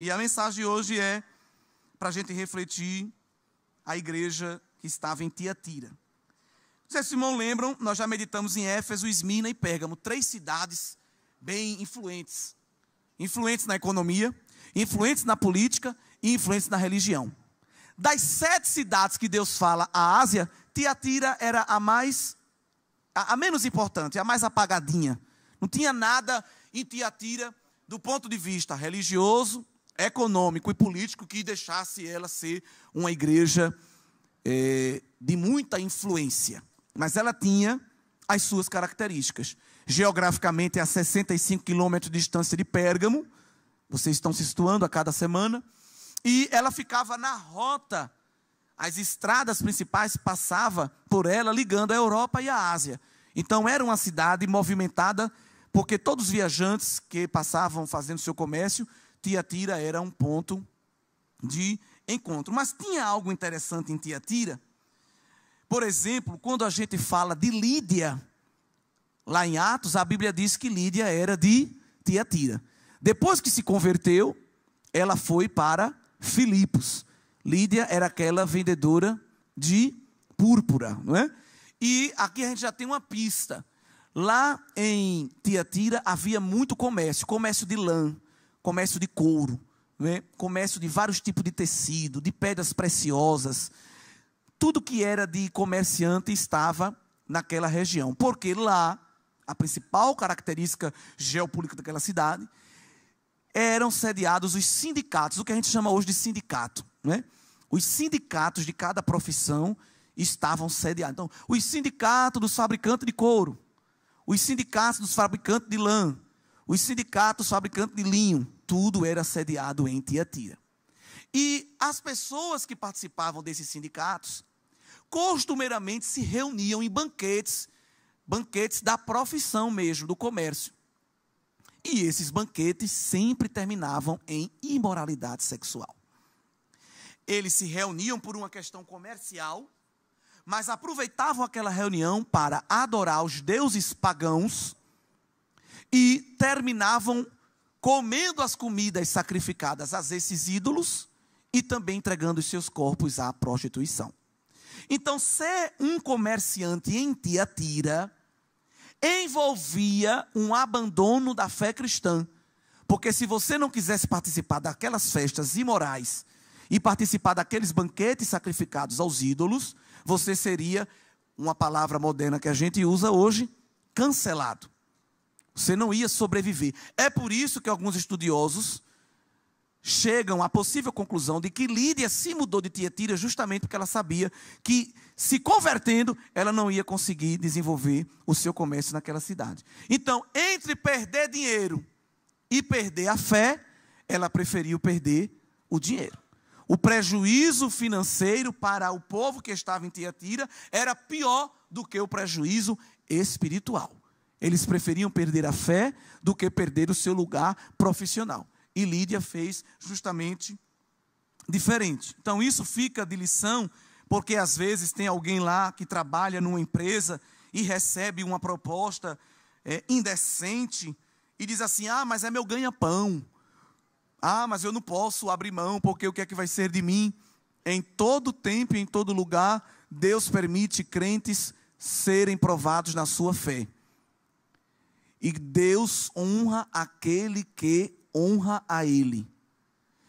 E a mensagem hoje é para a gente refletir a igreja que estava em Tiatira. José se Simão lembram, nós já meditamos em Éfeso, Esmina e Pérgamo, três cidades bem influentes. Influentes na economia, influentes na política e influentes na religião. Das sete cidades que Deus fala a Ásia, Tiatira era a mais, a, a menos importante, a mais apagadinha. Não tinha nada em Tiatira do ponto de vista religioso, econômico e político que deixasse ela ser uma igreja é, de muita influência. Mas ela tinha as suas características. Geograficamente, é a 65 quilômetros de distância de Pérgamo, vocês estão se situando a cada semana, e ela ficava na rota, as estradas principais passava por ela, ligando a Europa e a Ásia. Então, era uma cidade movimentada, porque todos os viajantes que passavam fazendo seu comércio Tiatira era um ponto de encontro. Mas tinha algo interessante em Tiatira. Por exemplo, quando a gente fala de Lídia, lá em Atos, a Bíblia diz que Lídia era de Tiatira. Depois que se converteu, ela foi para Filipos. Lídia era aquela vendedora de púrpura, não é? E aqui a gente já tem uma pista. Lá em Tiatira havia muito comércio, comércio de lã, comércio de couro, né? comércio de vários tipos de tecido, de pedras preciosas. Tudo que era de comerciante estava naquela região, porque lá a principal característica geopolítica daquela cidade eram sediados os sindicatos, o que a gente chama hoje de sindicato. Né? Os sindicatos de cada profissão estavam sediados. Então, os sindicatos dos fabricantes de couro, os sindicatos dos fabricantes de lã, os sindicatos fabricantes de linho, tudo era sediado em Tiatira. E as pessoas que participavam desses sindicatos costumeiramente se reuniam em banquetes, banquetes da profissão mesmo, do comércio. E esses banquetes sempre terminavam em imoralidade sexual. Eles se reuniam por uma questão comercial, mas aproveitavam aquela reunião para adorar os deuses pagãos e terminavam comendo as comidas sacrificadas a esses ídolos e também entregando os seus corpos à prostituição. Então, ser um comerciante em Tiatira envolvia um abandono da fé cristã. Porque se você não quisesse participar daquelas festas imorais e participar daqueles banquetes sacrificados aos ídolos, você seria, uma palavra moderna que a gente usa hoje, cancelado. Você não ia sobreviver. É por isso que alguns estudiosos chegam à possível conclusão de que Lídia se mudou de Tiatira justamente porque ela sabia que, se convertendo, ela não ia conseguir desenvolver o seu comércio naquela cidade. Então, entre perder dinheiro e perder a fé, ela preferiu perder o dinheiro. O prejuízo financeiro para o povo que estava em Tiatira era pior do que o prejuízo espiritual. Eles preferiam perder a fé do que perder o seu lugar profissional. E Lídia fez justamente diferente. Então isso fica de lição, porque às vezes tem alguém lá que trabalha numa empresa e recebe uma proposta é, indecente e diz assim: ah, mas é meu ganha-pão. Ah, mas eu não posso abrir mão, porque o que é que vai ser de mim? Em todo tempo e em todo lugar, Deus permite crentes serem provados na sua fé. E Deus honra aquele que honra a Ele.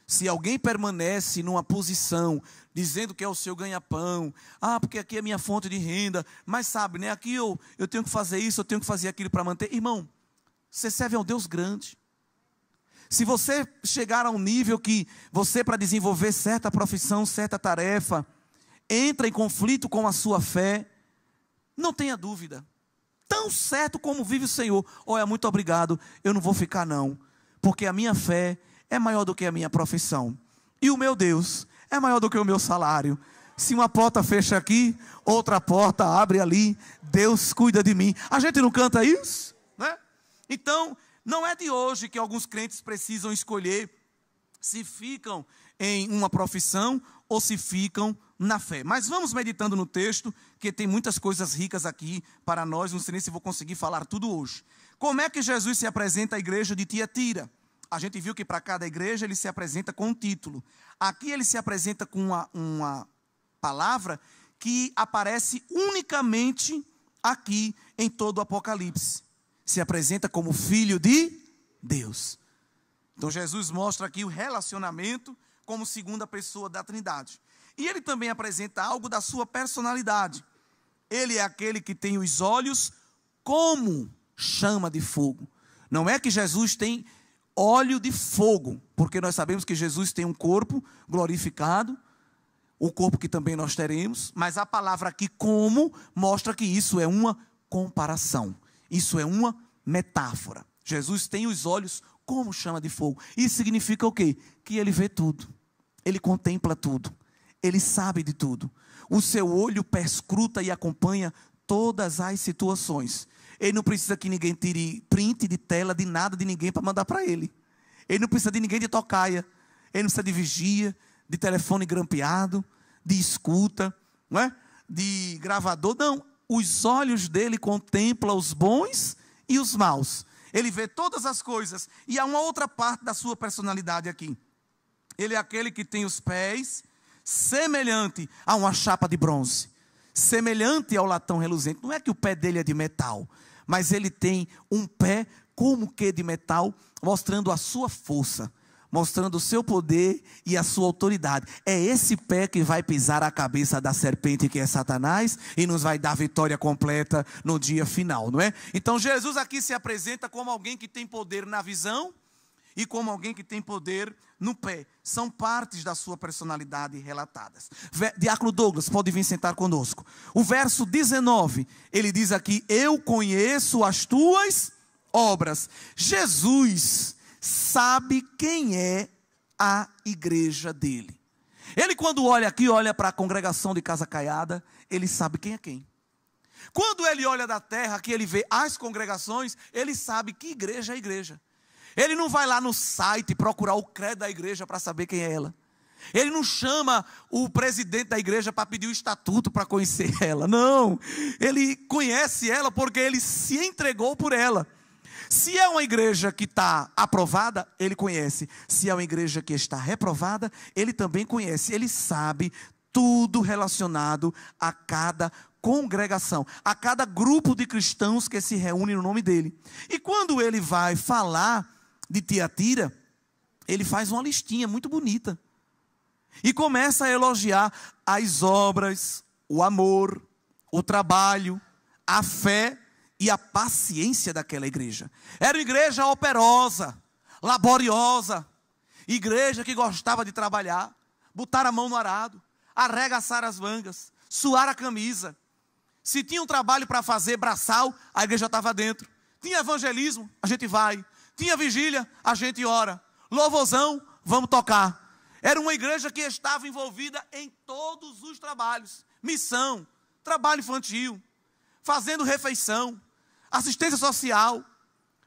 Se alguém permanece numa posição dizendo que é o seu ganha-pão, ah, porque aqui é minha fonte de renda, mas sabe, né? Aqui eu, eu tenho que fazer isso, eu tenho que fazer aquilo para manter. Irmão, você serve a um Deus grande. Se você chegar a um nível que você, para desenvolver certa profissão, certa tarefa, entra em conflito com a sua fé, não tenha dúvida tão certo como vive o Senhor. Olha, muito obrigado, eu não vou ficar não, porque a minha fé é maior do que a minha profissão. E o meu Deus é maior do que o meu salário. Se uma porta fecha aqui, outra porta abre ali, Deus cuida de mim. A gente não canta isso, né? Então, não é de hoje que alguns crentes precisam escolher se ficam em uma profissão ou se ficam na fé. Mas vamos meditando no texto, que tem muitas coisas ricas aqui para nós, não sei nem se vou conseguir falar tudo hoje. Como é que Jesus se apresenta à igreja de Tiatira? A gente viu que para cada igreja ele se apresenta com um título. Aqui ele se apresenta com uma, uma palavra que aparece unicamente aqui em todo o Apocalipse. Se apresenta como filho de Deus. Então Jesus mostra aqui o relacionamento como segunda pessoa da Trindade. E ele também apresenta algo da sua personalidade. Ele é aquele que tem os olhos como chama de fogo. Não é que Jesus tem óleo de fogo, porque nós sabemos que Jesus tem um corpo glorificado, o corpo que também nós teremos, mas a palavra aqui como mostra que isso é uma comparação. Isso é uma metáfora. Jesus tem os olhos como chama de fogo. Isso significa o quê? Que ele vê tudo. Ele contempla tudo. Ele sabe de tudo. O seu olho perscruta e acompanha todas as situações. Ele não precisa que ninguém tire print de tela de nada de ninguém para mandar para ele. Ele não precisa de ninguém de tocaia. Ele não precisa de vigia, de telefone grampeado, de escuta, não é? de gravador. Não. Os olhos dele contemplam os bons e os maus. Ele vê todas as coisas. E há uma outra parte da sua personalidade aqui. Ele é aquele que tem os pés semelhante a uma chapa de bronze, semelhante ao latão reluzente. Não é que o pé dele é de metal, mas ele tem um pé como que de metal, mostrando a sua força, mostrando o seu poder e a sua autoridade. É esse pé que vai pisar a cabeça da serpente que é Satanás e nos vai dar vitória completa no dia final, não é? Então Jesus aqui se apresenta como alguém que tem poder na visão, e como alguém que tem poder no pé. São partes da sua personalidade relatadas. Diácono Douglas, pode vir sentar conosco. O verso 19, ele diz aqui: Eu conheço as tuas obras. Jesus sabe quem é a igreja dele. Ele, quando olha aqui, olha para a congregação de Casa Caiada, ele sabe quem é quem. Quando ele olha da terra, que ele vê as congregações, ele sabe que igreja é igreja. Ele não vai lá no site procurar o credo da igreja para saber quem é ela. Ele não chama o presidente da igreja para pedir o estatuto para conhecer ela. Não. Ele conhece ela porque ele se entregou por ela. Se é uma igreja que está aprovada, ele conhece. Se é uma igreja que está reprovada, ele também conhece. Ele sabe tudo relacionado a cada congregação, a cada grupo de cristãos que se reúne no nome dele. E quando ele vai falar de Tiatira, ele faz uma listinha muito bonita. E começa a elogiar as obras, o amor, o trabalho, a fé e a paciência daquela igreja. Era uma igreja operosa, laboriosa, igreja que gostava de trabalhar, botar a mão no arado, arregaçar as mangas, suar a camisa. Se tinha um trabalho para fazer braçal, a igreja estava dentro. Tinha evangelismo, a gente vai. Tinha vigília, a gente ora. Louvozão, vamos tocar. Era uma igreja que estava envolvida em todos os trabalhos: missão, trabalho infantil, fazendo refeição, assistência social,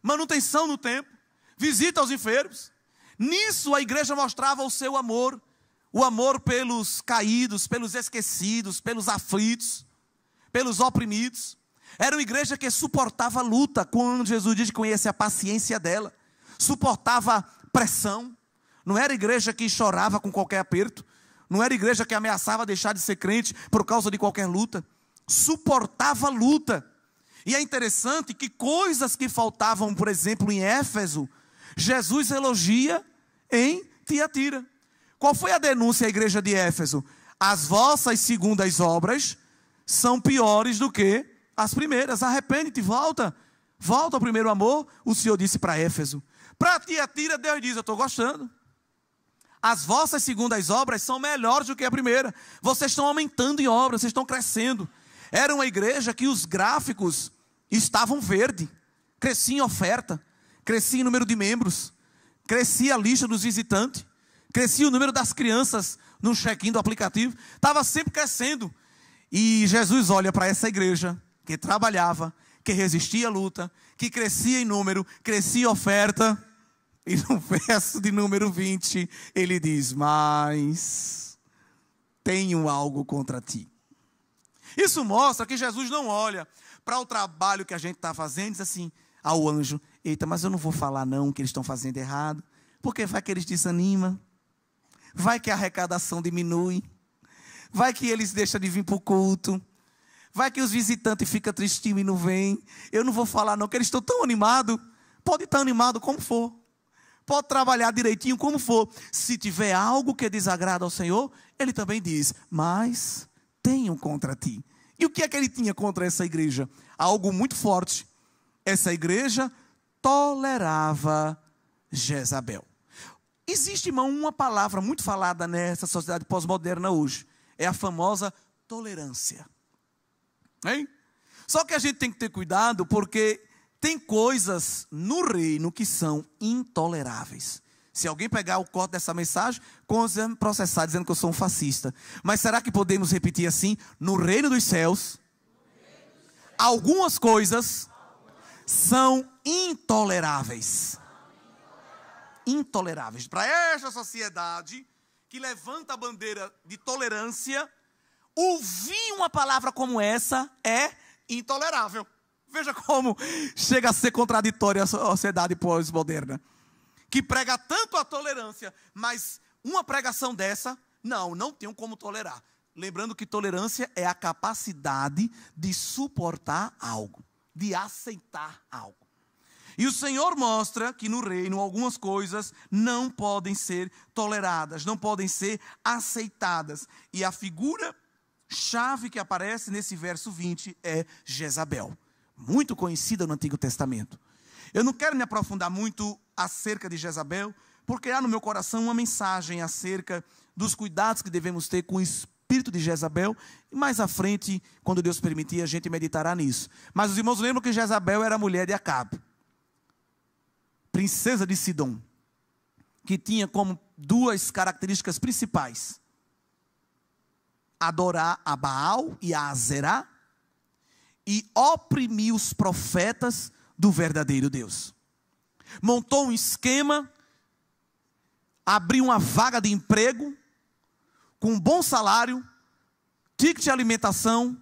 manutenção no tempo, visita aos enfermos. Nisso a igreja mostrava o seu amor, o amor pelos caídos, pelos esquecidos, pelos aflitos, pelos oprimidos. Era uma igreja que suportava luta, quando Jesus diz que conhece a paciência dela, suportava pressão. Não era igreja que chorava com qualquer aperto, não era igreja que ameaçava deixar de ser crente por causa de qualquer luta. Suportava luta. E é interessante que coisas que faltavam, por exemplo, em Éfeso, Jesus elogia em Tiatira. Qual foi a denúncia à igreja de Éfeso? As vossas segundas obras são piores do que as primeiras. Arrepende-te, volta. Volta ao primeiro amor. O Senhor disse para Éfeso. Para ti atira, Deus diz: Eu estou gostando. As vossas segundas obras são melhores do que a primeira. Vocês estão aumentando em obras, vocês estão crescendo. Era uma igreja que os gráficos estavam verde. Crescia em oferta, crescia em número de membros, crescia a lista dos visitantes, crescia o número das crianças no check-in do aplicativo. Estava sempre crescendo. E Jesus olha para essa igreja que trabalhava, que resistia à luta, que crescia em número, crescia oferta. E no verso de número 20, ele diz: Mas tenho algo contra ti. Isso mostra que Jesus não olha para o trabalho que a gente está fazendo e diz assim ao ah, anjo: Eita, mas eu não vou falar não que eles estão fazendo errado, porque vai que eles desanimam, vai que a arrecadação diminui, vai que eles deixam de vir para o culto, Vai que os visitantes ficam tristinhos e não vêm. Eu não vou falar, não, que eles estão tão animados. Pode estar animado como for. Pode trabalhar direitinho como for. Se tiver algo que desagrada ao Senhor, ele também diz: Mas tenho contra ti. E o que é que ele tinha contra essa igreja? Algo muito forte. Essa igreja tolerava Jezabel. Existe, irmão, uma palavra muito falada nessa sociedade pós-moderna hoje. É a famosa tolerância. Hein? Só que a gente tem que ter cuidado porque tem coisas no reino que são intoleráveis. Se alguém pegar o corte dessa mensagem, vão processar dizendo que eu sou um fascista. Mas será que podemos repetir assim? No reino dos céus, algumas coisas são intoleráveis. Intoleráveis. Para esta sociedade que levanta a bandeira de tolerância, Ouvir uma palavra como essa é intolerável. Veja como chega a ser contraditória a sociedade pós-moderna, que prega tanto a tolerância, mas uma pregação dessa, não, não tenho como tolerar. Lembrando que tolerância é a capacidade de suportar algo, de aceitar algo. E o Senhor mostra que no reino algumas coisas não podem ser toleradas, não podem ser aceitadas. E a figura chave que aparece nesse verso 20 é Jezabel, muito conhecida no Antigo Testamento. Eu não quero me aprofundar muito acerca de Jezabel, porque há no meu coração uma mensagem acerca dos cuidados que devemos ter com o espírito de Jezabel, e mais à frente, quando Deus permitir, a gente meditará nisso. Mas os irmãos lembram que Jezabel era mulher de Acabe, princesa de Sidom, que tinha como duas características principais: adorar a Baal e a Azerá e oprimir os profetas do verdadeiro Deus. Montou um esquema, abriu uma vaga de emprego com um bom salário, ticket de alimentação,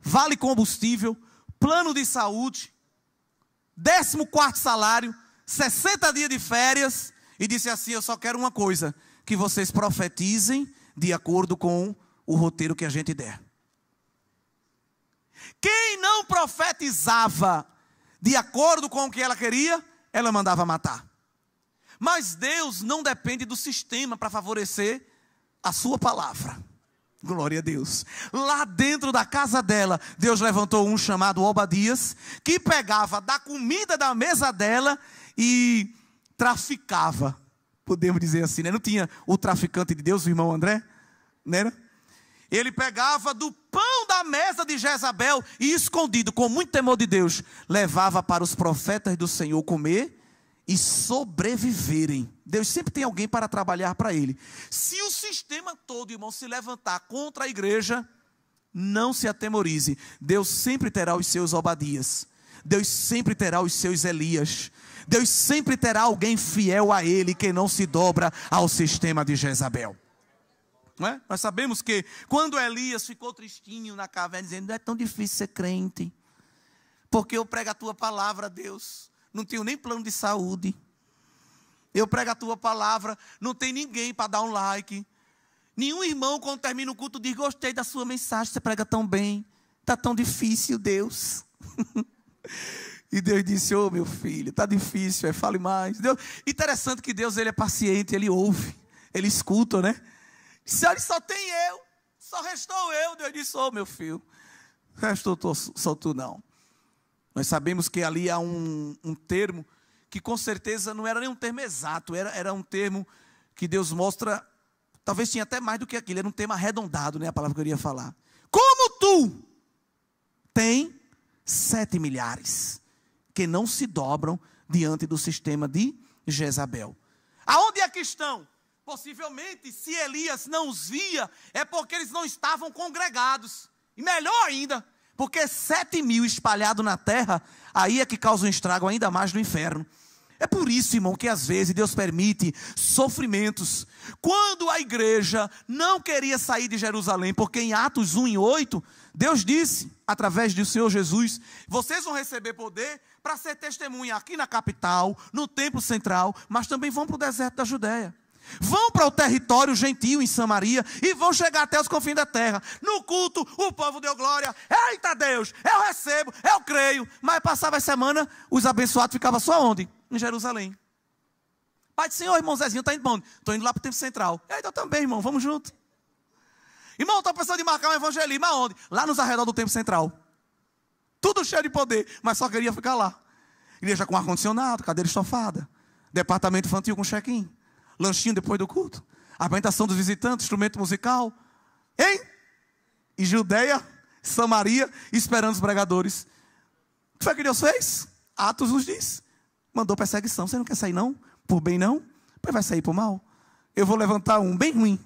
vale combustível, plano de saúde, 14 quarto salário, 60 dias de férias e disse assim: "Eu só quero uma coisa, que vocês profetizem de acordo com o roteiro que a gente der. Quem não profetizava de acordo com o que ela queria, ela mandava matar. Mas Deus não depende do sistema para favorecer a sua palavra. Glória a Deus. Lá dentro da casa dela, Deus levantou um chamado Obadias, que pegava da comida da mesa dela e traficava. Podemos dizer assim, né? Não tinha o traficante de Deus, o irmão André? Não era? Ele pegava do pão da mesa de Jezabel e, escondido, com muito temor de Deus, levava para os profetas do Senhor comer e sobreviverem. Deus sempre tem alguém para trabalhar para ele. Se o sistema todo, irmão, se levantar contra a igreja, não se atemorize. Deus sempre terá os seus Obadias. Deus sempre terá os seus Elias. Deus sempre terá alguém fiel a ele que não se dobra ao sistema de Jezabel. É? Nós sabemos que quando Elias ficou tristinho na caverna, dizendo: Não é tão difícil ser crente, porque eu prego a tua palavra, Deus. Não tenho nem plano de saúde. Eu prego a tua palavra, não tem ninguém para dar um like. Nenhum irmão, quando termina o culto, diz: Gostei da sua mensagem, você prega tão bem. Está tão difícil, Deus. e Deus disse: Ô oh, meu filho, está difícil, é, fale mais. Deus, interessante que Deus ele é paciente, ele ouve, ele escuta, né? Disse, olha, só tem eu, só restou eu. Deus disse, ô oh, meu filho, restou tu, só tu não. Nós sabemos que ali há um, um termo que com certeza não era nem um termo exato, era, era um termo que Deus mostra, talvez tinha até mais do que aquilo, era um termo arredondado, né, a palavra que eu iria falar. Como tu tem sete milhares que não se dobram diante do sistema de Jezabel. Aonde é que estão? Possivelmente, se Elias não os via, é porque eles não estavam congregados. E melhor ainda, porque sete mil espalhados na terra, aí é que causa um estrago ainda mais no inferno. É por isso, irmão, que às vezes Deus permite sofrimentos. Quando a igreja não queria sair de Jerusalém, porque em Atos 1 e 8, Deus disse, através do Senhor Jesus, vocês vão receber poder para ser testemunha aqui na capital, no templo central, mas também vão para o deserto da Judéia. Vão para o território gentil em Samaria e vão chegar até os confins da terra. No culto, o povo deu glória. Eita Deus, eu recebo, eu creio. Mas passava a semana, os abençoados ficavam só onde? Em Jerusalém. Pai do Senhor, irmão Zezinho, está indo para onde? Estou indo lá para o Templo Central. Eita, eu também, irmão, vamos junto. Irmão, estou pensando em marcar um evangelismo. Aonde? Lá nos arredores do Templo Central. Tudo cheio de poder, mas só queria ficar lá. Igreja com ar-condicionado, cadeira estofada. Departamento infantil com check-in lanchinho depois do culto, apresentação dos visitantes, instrumento musical. Hein? E Judeia, Samaria, esperando os pregadores. O que foi que Deus fez? Atos nos diz. Mandou perseguição. Você não quer sair, não? Por bem, não? Pois vai sair por mal. Eu vou levantar um bem ruim.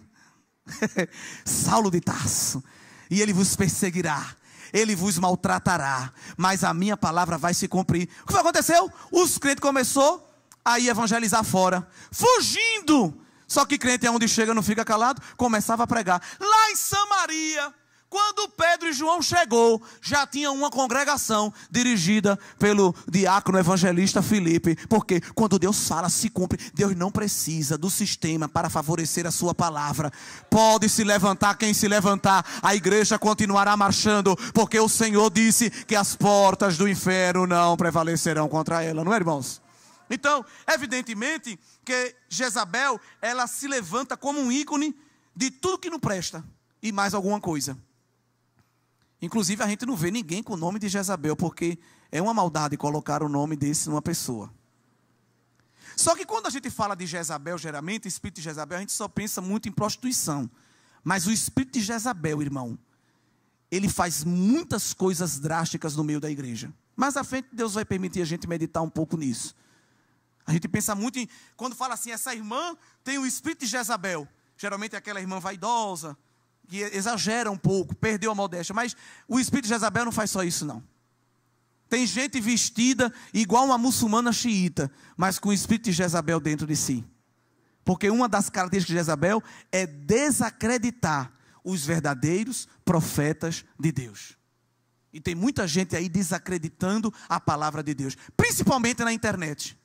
Saulo de Tarso. E ele vos perseguirá ele vos maltratará, mas a minha palavra vai se cumprir. O que aconteceu? Os crentes começou a ir evangelizar fora, fugindo. Só que crente é onde chega, não fica calado, começava a pregar. Lá em Samaria, quando Pedro e João chegou, já tinha uma congregação dirigida pelo diácono evangelista Felipe, porque quando Deus fala, se cumpre. Deus não precisa do sistema para favorecer a sua palavra. Pode se levantar quem se levantar, a igreja continuará marchando, porque o Senhor disse que as portas do inferno não prevalecerão contra ela, não é, irmãos? Então, evidentemente que Jezabel, ela se levanta como um ícone de tudo que não presta e mais alguma coisa. Inclusive, a gente não vê ninguém com o nome de Jezabel, porque é uma maldade colocar o nome desse numa pessoa. Só que quando a gente fala de Jezabel, geralmente, espírito de Jezabel, a gente só pensa muito em prostituição. Mas o espírito de Jezabel, irmão, ele faz muitas coisas drásticas no meio da igreja. Mas à frente Deus vai permitir a gente meditar um pouco nisso. A gente pensa muito em. Quando fala assim, essa irmã tem o espírito de Jezabel. Geralmente é aquela irmã vaidosa, que exagera um pouco, perdeu a modéstia. Mas o espírito de Jezabel não faz só isso, não. Tem gente vestida igual uma muçulmana xiita, mas com o espírito de Jezabel dentro de si. Porque uma das características de Jezabel é desacreditar os verdadeiros profetas de Deus. E tem muita gente aí desacreditando a palavra de Deus, principalmente na internet.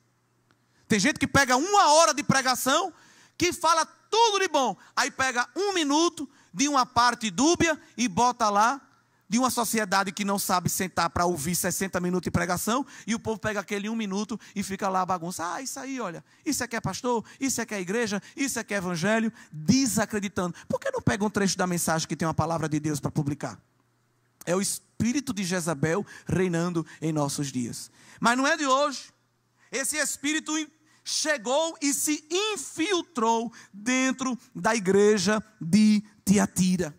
Tem gente que pega uma hora de pregação, que fala tudo de bom, aí pega um minuto de uma parte dúbia e bota lá de uma sociedade que não sabe sentar para ouvir 60 minutos de pregação, e o povo pega aquele um minuto e fica lá bagunça. Ah, isso aí, olha, isso é que é pastor, isso é que é igreja, isso é que é evangelho, desacreditando. Por que não pega um trecho da mensagem que tem uma palavra de Deus para publicar? É o espírito de Jezabel reinando em nossos dias. Mas não é de hoje. Esse espírito chegou e se infiltrou dentro da igreja de Tiatira.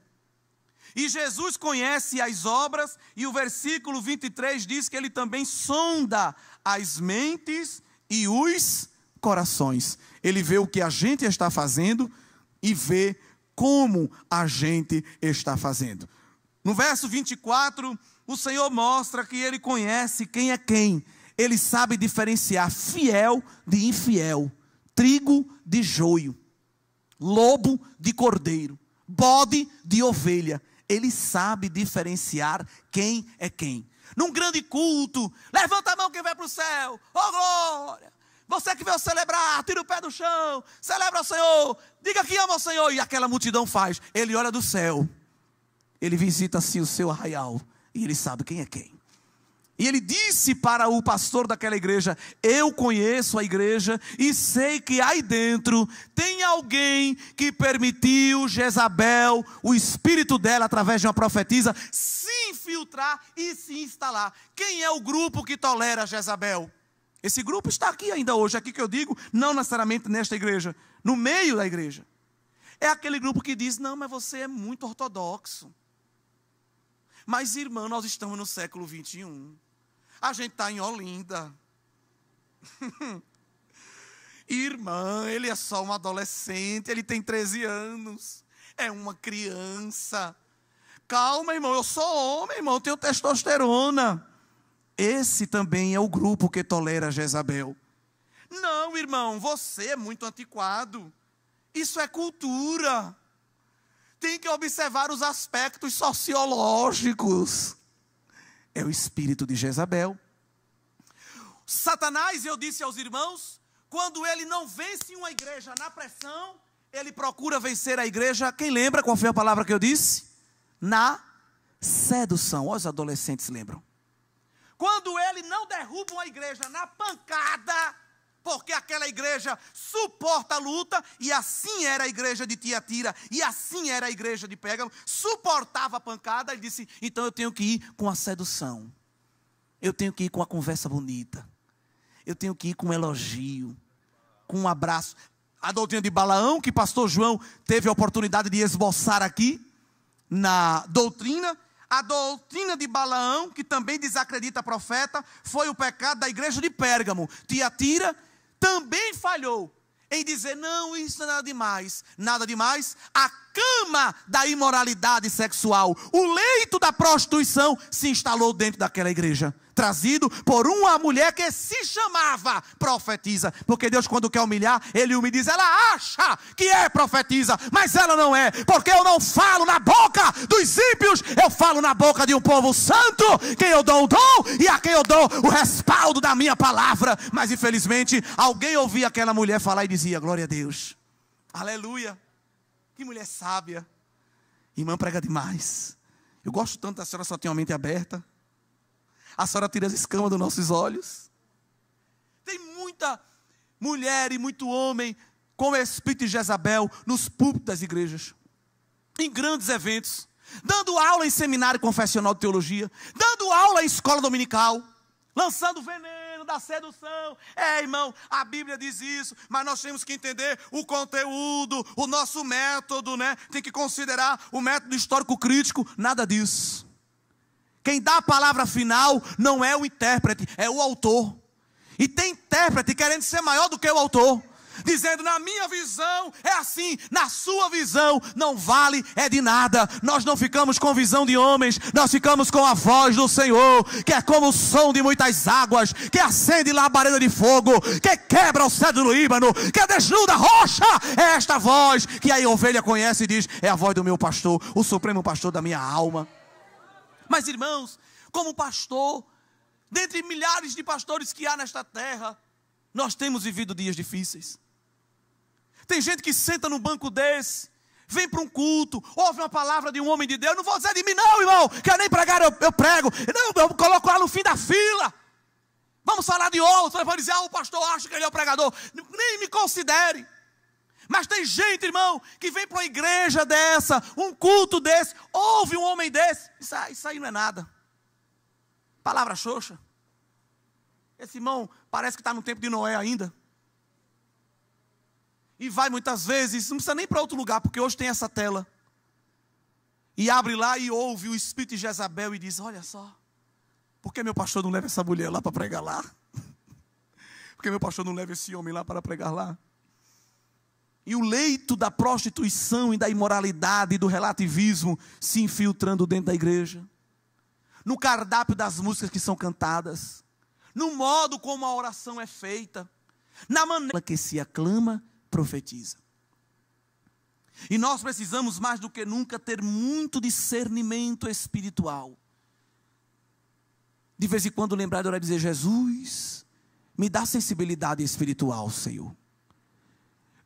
E Jesus conhece as obras, e o versículo 23 diz que ele também sonda as mentes e os corações. Ele vê o que a gente está fazendo e vê como a gente está fazendo. No verso 24, o Senhor mostra que ele conhece quem é quem ele sabe diferenciar fiel de infiel, trigo de joio, lobo de cordeiro, bode de ovelha. Ele sabe diferenciar quem é quem. Num grande culto, levanta a mão quem vai para o céu, oh glória! Você que veio celebrar, tira o pé do chão, celebra o Senhor, diga que ama o Senhor, e aquela multidão faz. Ele olha do céu, ele visita assim o seu arraial, e ele sabe quem é quem. E ele disse para o pastor daquela igreja: Eu conheço a igreja e sei que aí dentro tem alguém que permitiu Jezabel, o espírito dela, através de uma profetisa, se infiltrar e se instalar. Quem é o grupo que tolera Jezabel? Esse grupo está aqui ainda hoje, é aqui que eu digo, não necessariamente nesta igreja, no meio da igreja. É aquele grupo que diz: Não, mas você é muito ortodoxo. Mas, irmão, nós estamos no século 21. A gente está em Olinda. Irmã, ele é só um adolescente, ele tem 13 anos, é uma criança. Calma, irmão, eu sou homem, irmão, tenho testosterona. Esse também é o grupo que tolera Jezabel. Não, irmão, você é muito antiquado. Isso é cultura. Tem que observar os aspectos sociológicos. É o espírito de Jezabel. Satanás, eu disse aos irmãos, quando ele não vence uma igreja na pressão, ele procura vencer a igreja. Quem lembra qual foi a palavra que eu disse? Na sedução. os adolescentes lembram. Quando ele não derruba uma igreja na pancada, porque aquela igreja suporta a luta, e assim era a igreja de Tiatira, e assim era a igreja de Pérgamo, suportava a pancada, e disse: então eu tenho que ir com a sedução, eu tenho que ir com a conversa bonita, eu tenho que ir com um elogio, com um abraço. A doutrina de Balaão, que pastor João teve a oportunidade de esboçar aqui, na doutrina, a doutrina de Balaão, que também desacredita a profeta, foi o pecado da igreja de Pérgamo. Tiatira também falhou em dizer: não, isso não é nada demais, nada demais, a cama da imoralidade sexual, o leito da prostituição se instalou dentro daquela igreja, trazido por uma mulher que se chamava profetisa, porque Deus quando quer humilhar, ele humilha diz, ela acha que é profetisa, mas ela não é, porque eu não falo na boca dos ímpios, eu falo na boca de um povo santo, quem eu dou o dom e a quem eu dou o respaldo da minha palavra, mas infelizmente alguém ouvia aquela mulher falar e dizia, glória a Deus, aleluia, que mulher sábia. Irmã prega demais. Eu gosto tanto da senhora, só tem a mente aberta. A senhora tira as escamas dos nossos olhos. Tem muita mulher e muito homem com é o espírito de Jezabel nos púlpitos das igrejas, em grandes eventos, dando aula em seminário confessional de teologia, dando aula em escola dominical, lançando veneno da sedução. É, irmão, a Bíblia diz isso, mas nós temos que entender o conteúdo, o nosso método, né? Tem que considerar o método histórico crítico, nada disso. Quem dá a palavra final não é o intérprete, é o autor. E tem intérprete querendo ser maior do que o autor dizendo: na minha visão é assim, na sua visão não vale, é de nada. Nós não ficamos com visão de homens, nós ficamos com a voz do Senhor, que é como o som de muitas águas, que acende labareda de fogo, que quebra o cedro do Líbano, que desnuda a rocha. É esta voz que a ovelha conhece e diz: é a voz do meu pastor, o supremo pastor da minha alma. Mas irmãos, como pastor, dentre milhares de pastores que há nesta terra, nós temos vivido dias difíceis. Tem gente que senta num banco desse, vem para um culto, ouve uma palavra de um homem de Deus. Não vou dizer de mim, não, irmão. Que nem pregar, eu, eu prego. Não, eu coloco lá no fim da fila. Vamos falar de outro. Vai dizer, ah, o pastor acha que ele é o pregador. Nem me considere. Mas tem gente, irmão, que vem para uma igreja dessa, um culto desse, ouve um homem desse. Isso, ah, isso aí não é nada. Palavra xoxa. Esse irmão parece que está no tempo de Noé ainda e vai muitas vezes, não precisa nem para outro lugar, porque hoje tem essa tela. E abre lá e ouve o espírito de Jezabel e diz: Olha só, por que meu pastor não leva essa mulher lá para pregar lá? Por que meu pastor não leva esse homem lá para pregar lá? E o leito da prostituição e da imoralidade e do relativismo se infiltrando dentro da igreja, no cardápio das músicas que são cantadas, no modo como a oração é feita, na maneira que se aclama profetiza. E nós precisamos mais do que nunca ter muito discernimento espiritual. De vez em quando lembrar de orar e dizer: Jesus, me dá sensibilidade espiritual, Senhor.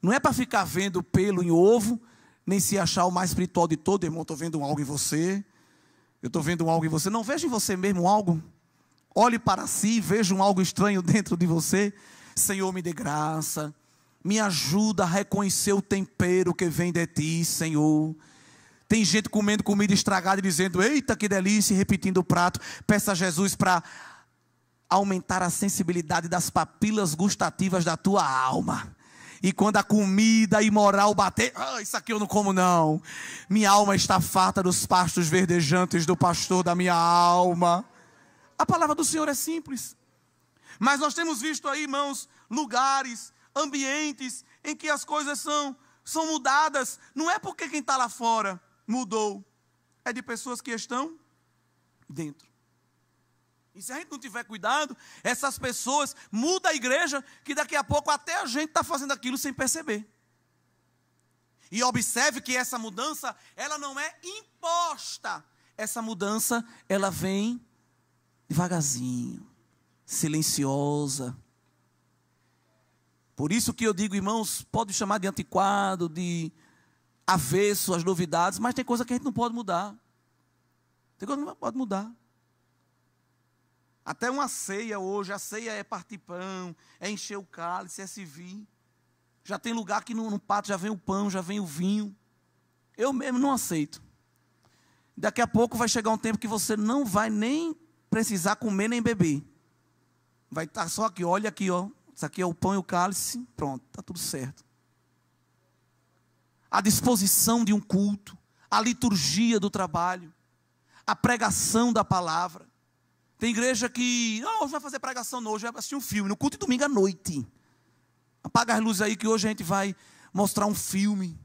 Não é para ficar vendo pelo em ovo, nem se achar o mais espiritual de todo, irmão. Estou vendo algo em você. Eu estou vendo algo em você. Não veja em você mesmo algo. Olhe para si, veja um algo estranho dentro de você. Senhor, me dê graça. Me ajuda a reconhecer o tempero que vem de ti, Senhor. Tem gente comendo comida estragada e dizendo: Eita, que delícia! E repetindo o prato. Peça a Jesus para aumentar a sensibilidade das papilas gustativas da tua alma. E quando a comida imoral bater, ah, isso aqui eu não como não. Minha alma está farta dos pastos verdejantes do pastor da minha alma. A palavra do Senhor é simples. Mas nós temos visto aí, irmãos, lugares ambientes em que as coisas são, são mudadas. Não é porque quem está lá fora mudou, é de pessoas que estão dentro. E se a gente não tiver cuidado, essas pessoas mudam a igreja, que daqui a pouco até a gente está fazendo aquilo sem perceber. E observe que essa mudança, ela não é imposta. Essa mudança, ela vem devagarzinho, silenciosa, por isso que eu digo, irmãos, pode chamar de antiquado, de avesso às novidades, mas tem coisa que a gente não pode mudar. Tem coisa que não pode mudar. Até uma ceia hoje, a ceia é partir pão, é encher o cálice, é servir. Já tem lugar que no, no pato já vem o pão, já vem o vinho. Eu mesmo não aceito. Daqui a pouco vai chegar um tempo que você não vai nem precisar comer nem beber. Vai estar só aqui, olha aqui, ó, isso aqui é o pão e o cálice, pronto, está tudo certo. A disposição de um culto, a liturgia do trabalho, a pregação da palavra. Tem igreja que, não, ah, hoje vai fazer pregação, não, hoje vai assistir um filme, no culto de domingo à noite. Apaga as luzes aí que hoje a gente vai mostrar um filme.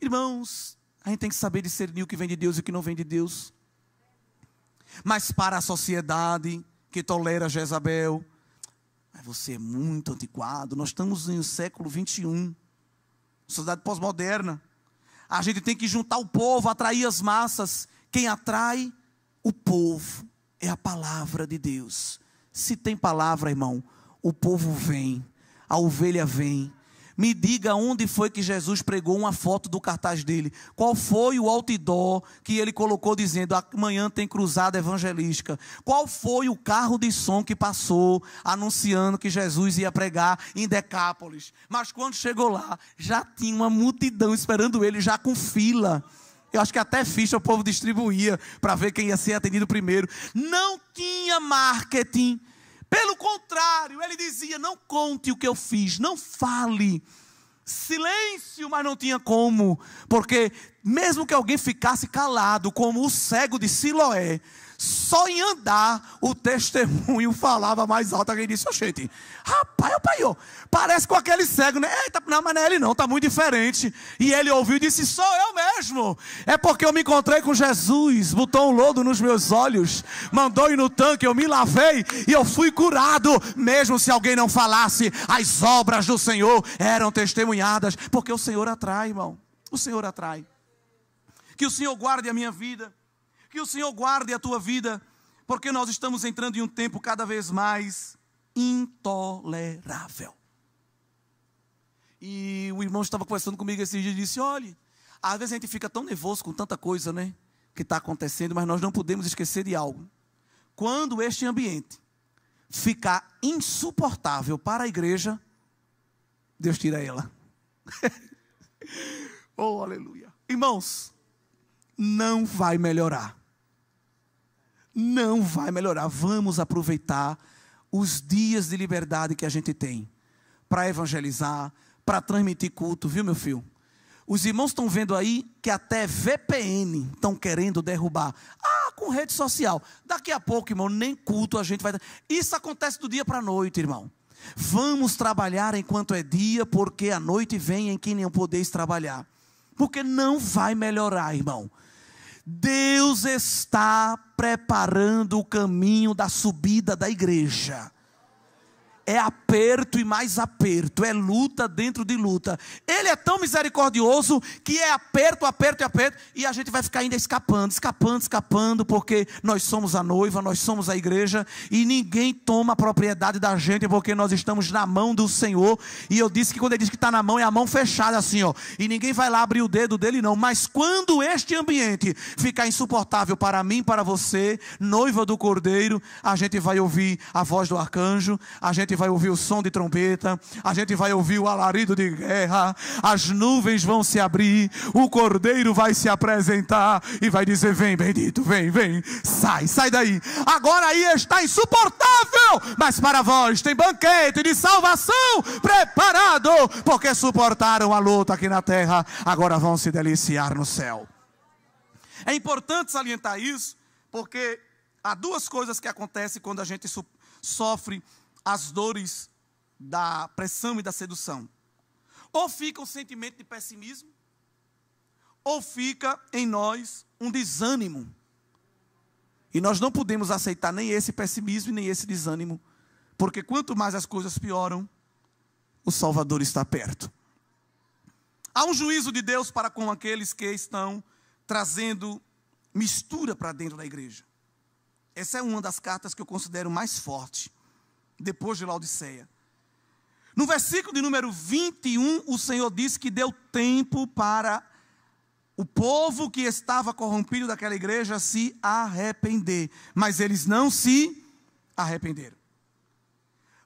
Irmãos, a gente tem que saber discernir o que vem de Deus e o que não vem de Deus. Mas para a sociedade que tolera Jezabel, você é muito antiquado. Nós estamos no século 21, sociedade pós-moderna. A gente tem que juntar o povo, atrair as massas. Quem atrai o povo é a palavra de Deus. Se tem palavra, irmão, o povo vem, a ovelha vem, me diga onde foi que Jesus pregou uma foto do cartaz dele. Qual foi o outdoor que ele colocou dizendo amanhã tem cruzada evangelística? Qual foi o carro de som que passou anunciando que Jesus ia pregar em Decápolis? Mas quando chegou lá, já tinha uma multidão esperando ele, já com fila. Eu acho que até ficha o povo distribuía para ver quem ia ser atendido primeiro. Não tinha marketing pelo contrário, ele dizia: Não conte o que eu fiz, não fale. Silêncio, mas não tinha como, porque mesmo que alguém ficasse calado, como o cego de Siloé, só em andar o testemunho falava mais alto. Alguém disse, gente, rapaz, rapaz, ó, parece com aquele cego, né? Eita, não, mas não é ele não, está muito diferente. E ele ouviu e disse, sou eu mesmo. É porque eu me encontrei com Jesus, botou um lodo nos meus olhos, mandou ir no tanque, eu me lavei e eu fui curado. Mesmo se alguém não falasse, as obras do Senhor eram testemunhadas, porque o Senhor atrai, irmão. O Senhor atrai. Que o Senhor guarde a minha vida. Que o Senhor guarde a tua vida, porque nós estamos entrando em um tempo cada vez mais intolerável. E o irmão estava conversando comigo esses dias e disse: olhe, às vezes a gente fica tão nervoso com tanta coisa, né? Que está acontecendo, mas nós não podemos esquecer de algo. Quando este ambiente ficar insuportável para a igreja, Deus tira ela. oh, aleluia. Irmãos, não vai melhorar não vai melhorar. Vamos aproveitar os dias de liberdade que a gente tem para evangelizar, para transmitir culto, viu, meu filho? Os irmãos estão vendo aí que até VPN estão querendo derrubar. Ah, com rede social. Daqui a pouco, irmão, nem culto a gente vai. Isso acontece do dia para a noite, irmão. Vamos trabalhar enquanto é dia, porque a noite vem em que não podeis trabalhar. Porque não vai melhorar, irmão. Deus está preparando o caminho da subida da igreja é aperto e mais aperto, é luta dentro de luta. Ele é tão misericordioso que é aperto, aperto e aperto, e a gente vai ficar ainda escapando, escapando, escapando, porque nós somos a noiva, nós somos a igreja, e ninguém toma a propriedade da gente, porque nós estamos na mão do Senhor. E eu disse que quando ele diz que está na mão, é a mão fechada, assim, ó, e ninguém vai lá abrir o dedo dele, não. Mas quando este ambiente ficar insuportável para mim, para você, noiva do cordeiro, a gente vai ouvir a voz do arcanjo, a gente vai ouvir o som de trombeta, a gente vai ouvir o alarido de guerra, as nuvens vão se abrir, o cordeiro vai se apresentar e vai dizer: Vem, bendito, vem, vem, sai, sai daí. Agora aí está insuportável, mas para vós tem banquete de salvação preparado, porque suportaram a luta aqui na terra, agora vão se deliciar no céu. É importante salientar isso, porque há duas coisas que acontecem quando a gente sofre as dores da pressão e da sedução. Ou fica um sentimento de pessimismo, ou fica em nós um desânimo. E nós não podemos aceitar nem esse pessimismo nem esse desânimo, porque quanto mais as coisas pioram, o Salvador está perto. Há um juízo de Deus para com aqueles que estão trazendo mistura para dentro da igreja. Essa é uma das cartas que eu considero mais forte depois de Laodiceia. No versículo de número 21, o Senhor diz que deu tempo para o povo que estava corrompido daquela igreja se arrepender, mas eles não se arrependeram.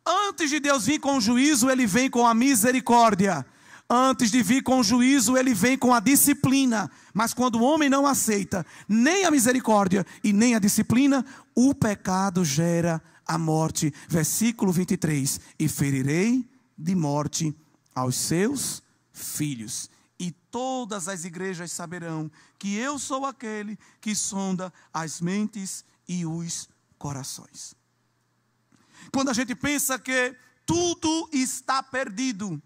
Antes de Deus vir com o juízo, ele vem com a misericórdia. Antes de vir com o juízo, ele vem com a disciplina. Mas quando o homem não aceita nem a misericórdia e nem a disciplina, o pecado gera a morte. Versículo 23: E ferirei de morte aos seus filhos. E todas as igrejas saberão que eu sou aquele que sonda as mentes e os corações. Quando a gente pensa que tudo está perdido,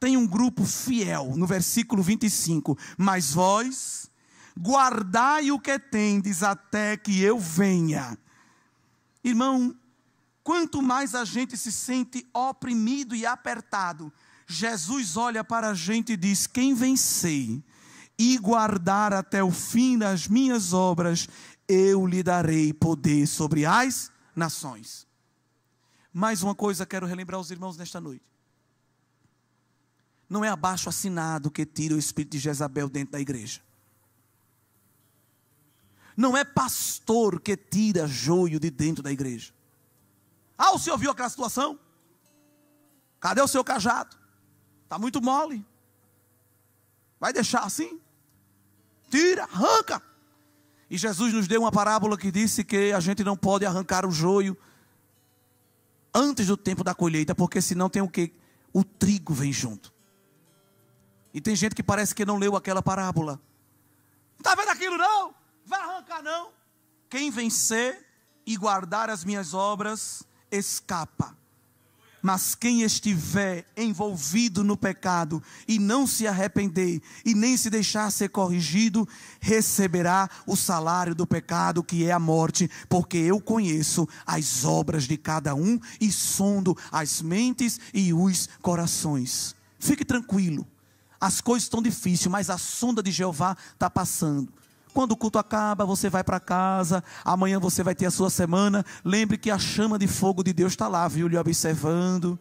tem um grupo fiel, no versículo 25: Mas vós guardai o que tendes até que eu venha. Irmão, Quanto mais a gente se sente oprimido e apertado, Jesus olha para a gente e diz: Quem vencer e guardar até o fim das minhas obras, eu lhe darei poder sobre as nações. Mais uma coisa quero relembrar aos irmãos nesta noite. Não é abaixo assinado que tira o espírito de Jezabel dentro da igreja. Não é pastor que tira joio de dentro da igreja. Ah, o senhor viu aquela situação? Cadê o seu cajado? Está muito mole. Vai deixar assim? Tira, arranca. E Jesus nos deu uma parábola que disse que a gente não pode arrancar o joio antes do tempo da colheita, porque senão tem o que? O trigo vem junto. E tem gente que parece que não leu aquela parábola. Não está vendo aquilo não? Vai arrancar não. Quem vencer e guardar as minhas obras, escapa. Mas quem estiver envolvido no pecado e não se arrepender e nem se deixar ser corrigido, receberá o salário do pecado, que é a morte, porque eu conheço as obras de cada um e sondo as mentes e os corações. Fique tranquilo, as coisas estão difíceis, mas a sonda de Jeová está passando. Quando o culto acaba, você vai para casa, amanhã você vai ter a sua semana. Lembre que a chama de fogo de Deus está lá, viu? Lhe observando,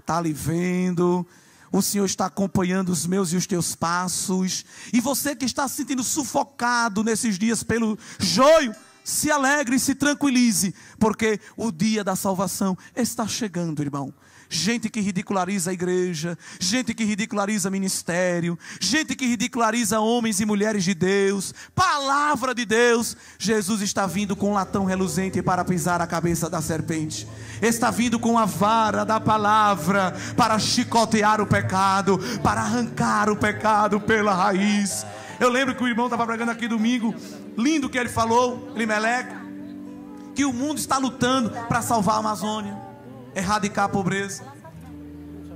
está lhe vendo. O Senhor está acompanhando os meus e os teus passos. E você que está se sentindo sufocado nesses dias pelo joio, se alegre e se tranquilize, porque o dia da salvação está chegando, irmão gente que ridiculariza a igreja, gente que ridiculariza ministério, gente que ridiculariza homens e mulheres de Deus, palavra de Deus. Jesus está vindo com um latão reluzente para pisar a cabeça da serpente, está vindo com a vara da palavra para chicotear o pecado, para arrancar o pecado pela raiz. Eu lembro que o irmão estava pregando aqui domingo, lindo que ele falou, Limeleque, que o mundo está lutando para salvar a Amazônia erradicar a pobreza,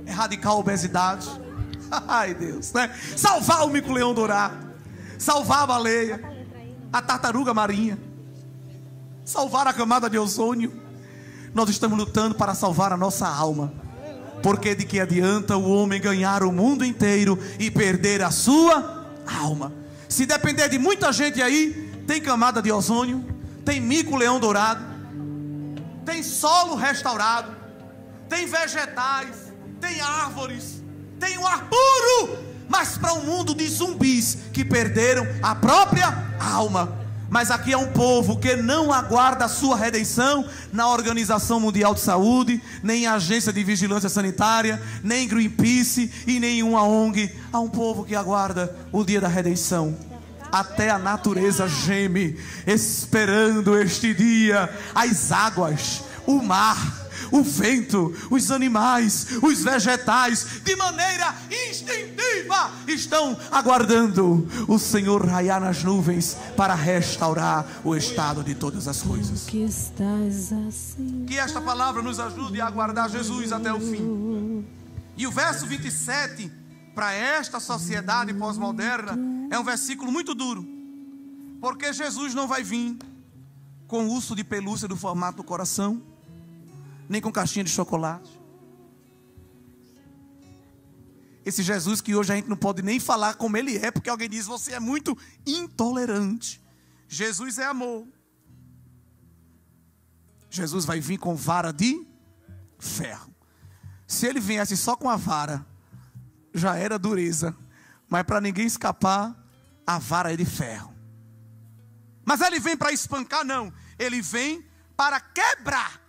erradicar a obesidade. Ai, Deus, né? Salvar o mico-leão dourado, salvar a baleia, a tartaruga marinha, salvar a camada de ozônio. Nós estamos lutando para salvar a nossa alma. Porque de que adianta o homem ganhar o mundo inteiro e perder a sua alma? Se depender de muita gente aí, tem camada de ozônio, tem mico-leão dourado, tem solo restaurado, tem vegetais, tem árvores, tem o ar puro, mas para um mundo de zumbis que perderam a própria alma. Mas aqui é um povo que não aguarda a sua redenção na Organização Mundial de Saúde, nem em agência de vigilância sanitária, nem Greenpeace e nenhuma ONG. Há um povo que aguarda o dia da redenção. Até a natureza geme, esperando este dia, as águas, o mar o vento, os animais, os vegetais, de maneira instintiva, estão aguardando o Senhor raiar nas nuvens para restaurar o estado de todas as coisas. Que, assim, que esta palavra nos ajude a aguardar Jesus até o fim. E o verso 27, para esta sociedade pós-moderna, é um versículo muito duro. Porque Jesus não vai vir com o urso de pelúcia do formato do coração nem com caixinha de chocolate. Esse Jesus que hoje a gente não pode nem falar como ele é, porque alguém diz você é muito intolerante. Jesus é amor. Jesus vai vir com vara de ferro. Se ele viesse só com a vara, já era dureza. Mas para ninguém escapar, a vara é de ferro. Mas ele vem para espancar, não. Ele vem para quebrar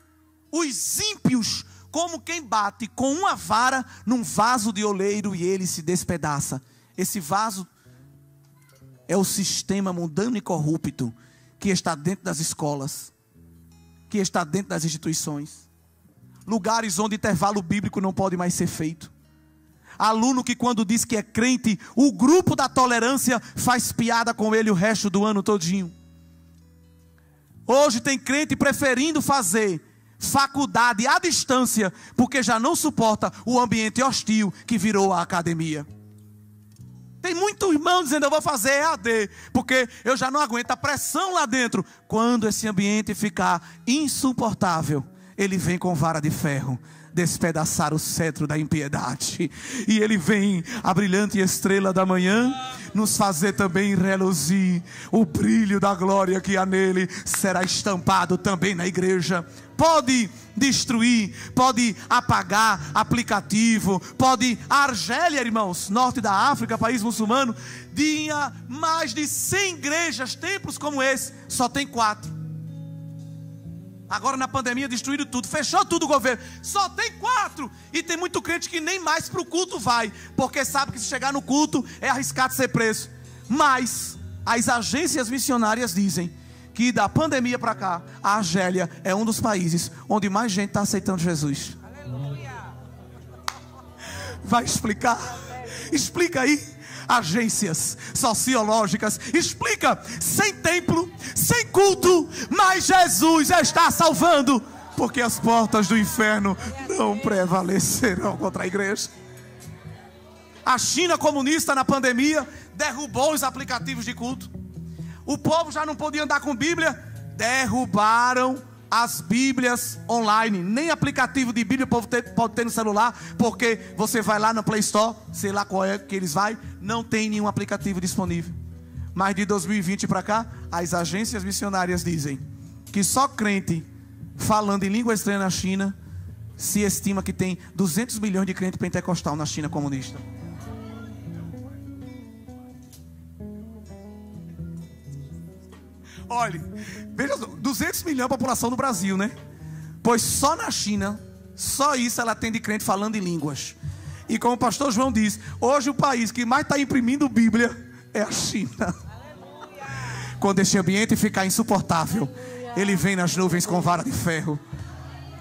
os ímpios como quem bate com uma vara num vaso de oleiro e ele se despedaça. Esse vaso é o sistema mundano e corrupto que está dentro das escolas, que está dentro das instituições, lugares onde intervalo bíblico não pode mais ser feito. Aluno que, quando diz que é crente, o grupo da tolerância faz piada com ele o resto do ano todinho. Hoje tem crente preferindo fazer faculdade à distância, porque já não suporta o ambiente hostil que virou a academia. Tem muito irmão dizendo, eu vou fazer EAD, porque eu já não aguento a pressão lá dentro. Quando esse ambiente ficar insuportável, ele vem com vara de ferro despedaçar o cetro da impiedade. E ele vem, a brilhante estrela da manhã, nos fazer também reluzir. O brilho da glória que há nele será estampado também na igreja. Pode destruir, pode apagar aplicativo, pode. A Argélia, irmãos, norte da África, país muçulmano, tinha mais de 100 igrejas, templos como esse, só tem quatro. Agora na pandemia destruíram tudo, fechou tudo o governo. Só tem quatro. E tem muito crente que nem mais para o culto vai, porque sabe que se chegar no culto é arriscado ser preso. Mas as agências missionárias dizem que da pandemia para cá, a Argélia é um dos países onde mais gente está aceitando Jesus. Aleluia. Vai explicar? Explica aí agências sociológicas. Explica: sem templo, sem culto, mas Jesus está salvando, porque as portas do inferno não prevalecerão contra a igreja. A China comunista na pandemia derrubou os aplicativos de culto. O povo já não podia andar com Bíblia, derrubaram as Bíblias online. Nem aplicativo de Bíblia pode ter, pode ter no celular, porque você vai lá na Play Store, sei lá qual é que eles vai, não tem nenhum aplicativo disponível. Mas de 2020 para cá, as agências missionárias dizem que só crente falando em língua estranha na China se estima que tem 200 milhões de crentes pentecostal na China comunista. Olhe, Veja, 200 milhões a população do Brasil, né? Pois só na China, só isso ela tem de crente falando em línguas. E como o pastor João diz, hoje o país que mais está imprimindo Bíblia é a China. Aleluia. Quando este ambiente ficar insuportável, Aleluia. ele vem nas nuvens com vara de ferro,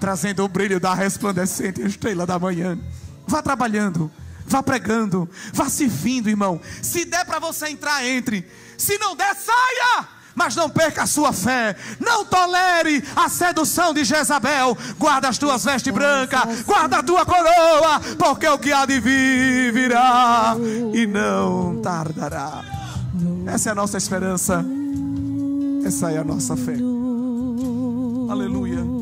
trazendo o brilho da resplandecente estrela da manhã. Vá trabalhando, vá pregando, vá servindo, irmão. Se der para você entrar, entre. Se não der, saia! mas não perca a sua fé. Não tolere a sedução de Jezabel. Guarda as tuas vestes brancas, guarda a tua coroa, porque o que há de vir virá e não tardará. Essa é a nossa esperança. Essa é a nossa fé. Aleluia.